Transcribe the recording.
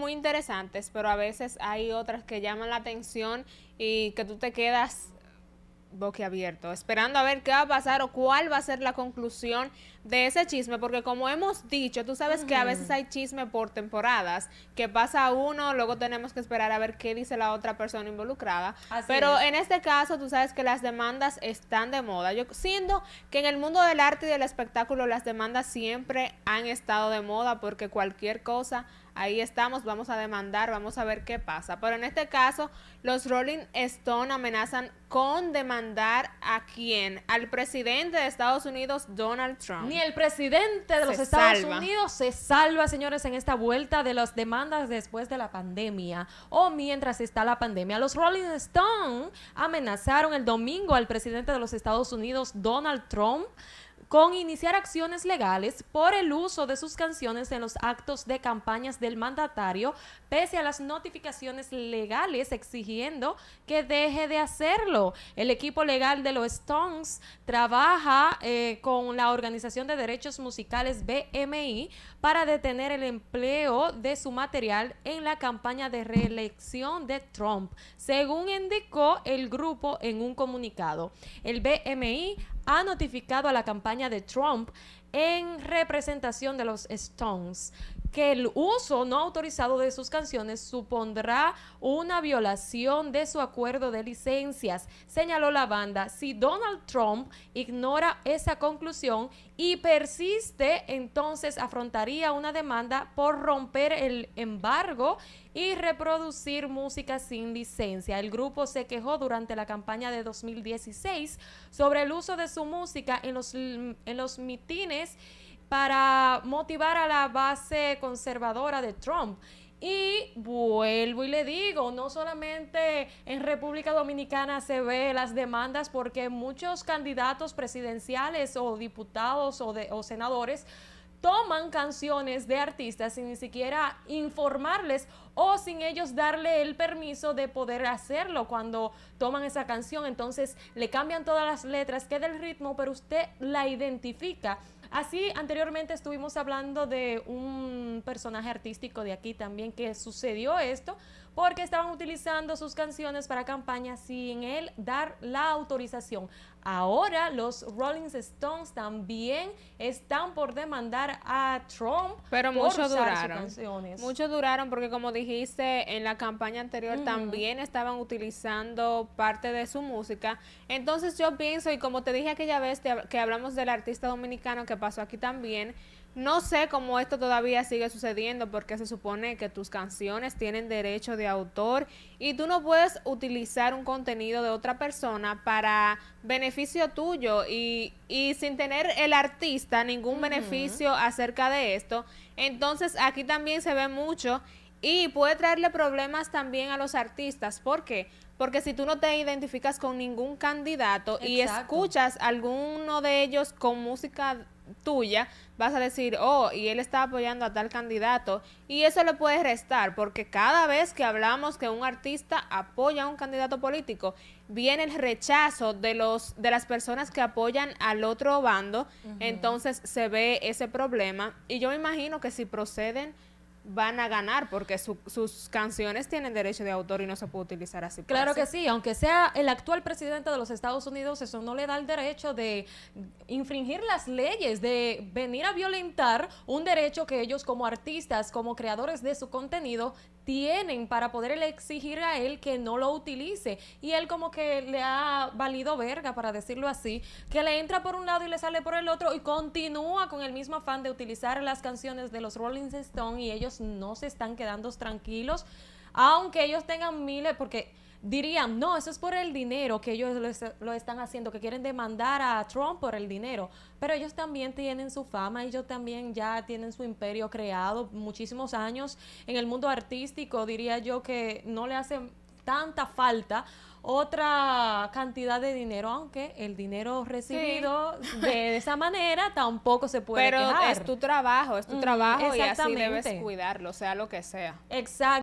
muy interesantes, pero a veces hay otras que llaman la atención y que tú te quedas boquiabierto, esperando a ver qué va a pasar o cuál va a ser la conclusión de ese chisme, porque como hemos dicho, tú sabes que a veces hay chisme por temporadas, que pasa uno, luego tenemos que esperar a ver qué dice la otra persona involucrada, pero en este caso tú sabes que las demandas están de moda, yo siento que en el mundo del arte y del espectáculo las demandas siempre han estado de moda porque cualquier cosa ahí estamos, vamos a demandar, vamos a ver qué pasa. Pero en este caso, los Rolling Stone amenazan con demandar a quién? Al presidente de Estados Unidos, Donald Trump. Ni el presidente de los Estados Unidos se salva, señores, en esta vuelta de las demandas después de la pandemia o mientras está la pandemia. Los Rolling Stone amenazaron el domingo al presidente de los Estados Unidos, Donald Trump con iniciar acciones legales por el uso de sus canciones en los actos de campañas del mandatario, pese a las notificaciones legales exigiendo que deje de hacerlo. El equipo legal de los Stones trabaja eh, con la Organización de Derechos Musicales BMI para detener el empleo de su material en la campaña de reelección de Trump, según indicó el grupo en un comunicado. El BMI ha notificado a la campaña de Trump en representación de los Stones que el uso no autorizado de sus canciones supondrá una violación de su acuerdo de licencias, señaló la banda. Si Donald Trump ignora esa conclusión y persiste, entonces afrontaría una demanda por romper el embargo y reproducir música sin licencia. El grupo se quejó durante la campaña de 2016 sobre el uso de su música en los, en los mitines para motivar a la base conservadora de Trump. Y vuelvo y le digo, no solamente en República Dominicana se ve las demandas porque muchos candidatos presidenciales o diputados o, o senadores toman canciones de artistas sin ni siquiera informarles o sin ellos darle el permiso de poder hacerlo cuando toman esa canción. Entonces le cambian todas las letras, queda el ritmo, pero usted la identifica. Así anteriormente estuvimos hablando de un personaje artístico de aquí también que sucedió esto porque estaban utilizando sus canciones para campañas sin él dar la autorización. Ahora los Rolling Stones también están por demandar a Trump. Pero muchos duraron. Muchos duraron porque como dijiste en la campaña anterior también estaban utilizando parte de su música. Entonces yo pienso y como te dije aquella vez que hablamos del artista dominicano que pasó aquí también, no sé cómo esto todavía sigue sucediendo porque se supone que tus canciones tienen derecho de autor y tú no puedes utilizar un contenido de otra persona para beneficio tuyo y, sin tener el artista ningún beneficio acerca de esto. Entonces aquí también se ve mucho y puede traerle problemas también a los artistas. ¿Por qué? Porque si tú no te identificas con ningún candidato y escuchas alguno de ellos con música tuya, vas a decir, oh, y él está apoyando a tal candidato. Y eso lo puede restar, porque cada vez que hablamos que un artista apoya a un candidato político, viene el rechazo de, los, de las personas que apoyan al otro bando. Entonces se ve ese problema. Y yo me imagino que si proceden van a ganar porque sus canciones tienen derecho de autor y no se puede utilizar así. Claro que sí, aunque sea el actual presidente de los Estados Unidos, eso no le da el derecho de infringir las leyes, de venir a violentar un derecho que ellos como artistas, como creadores de su contenido, tienen para poderle exigir a él que no lo utilice. Y él como que le ha valido verga, para decirlo así, que le entra por un lado y le sale por el otro y continúa con el mismo afán de utilizar las canciones de los Rolling Stones y ellos no se están quedando tranquilos, aunque ellos tengan miles, porque dirían, no, eso es por el dinero que ellos lo, están haciendo, que quieren demandar a Trump por el dinero. Pero ellos también tienen su fama, ellos también ya tienen su imperio creado muchísimos años en el mundo artístico, diría yo que no le hace tanta falta otra cantidad de dinero, aunque el dinero recibido de esa manera tampoco se puede Pero es tu trabajo, es tu mm, trabajo y así debes cuidarlo, sea lo que sea. Exacto.